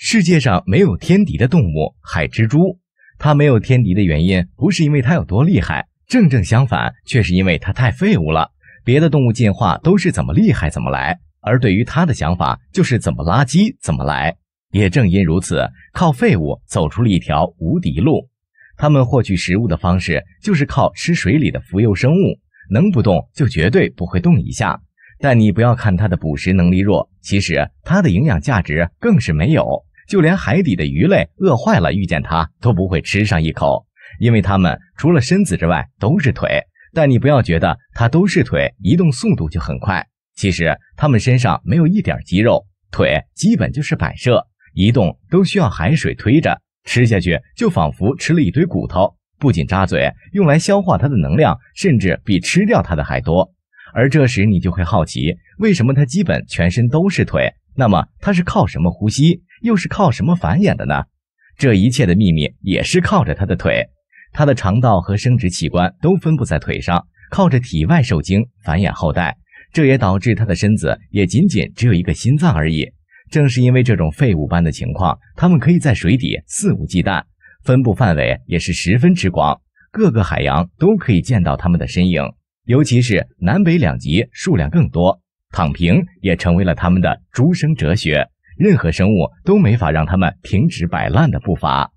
世界上没有天敌的动物海蜘蛛，它没有天敌的原因不是因为它有多厉害，正正相反，却是因为它太废物了。别的动物进化都是怎么厉害怎么来，而对于它的想法就是怎么垃圾怎么来。也正因如此，靠废物走出了一条无敌路。它们获取食物的方式就是靠吃水里的浮游生物，能不动就绝对不会动一下。但你不要看它的捕食能力弱，其实它的营养价值更是没有。就连海底的鱼类饿坏了，遇见它都不会吃上一口，因为它们除了身子之外都是腿。但你不要觉得它都是腿，移动速度就很快。其实它们身上没有一点肌肉，腿基本就是摆设，移动都需要海水推着。吃下去就仿佛吃了一堆骨头，不仅扎嘴，用来消化它的能量甚至比吃掉它的还多。而这时你就会好奇，为什么它基本全身都是腿？那么它是靠什么呼吸？又是靠什么繁衍的呢？这一切的秘密也是靠着它的腿，它的肠道和生殖器官都分布在腿上，靠着体外受精繁衍后代。这也导致它的身子也仅仅只有一个心脏而已。正是因为这种废物般的情况，它们可以在水底肆无忌惮，分布范围也是十分之广，各个海洋都可以见到它们的身影，尤其是南北两极数量更多。躺平也成为了它们的诸生哲学。任何生物都没法让他们停止摆烂的步伐。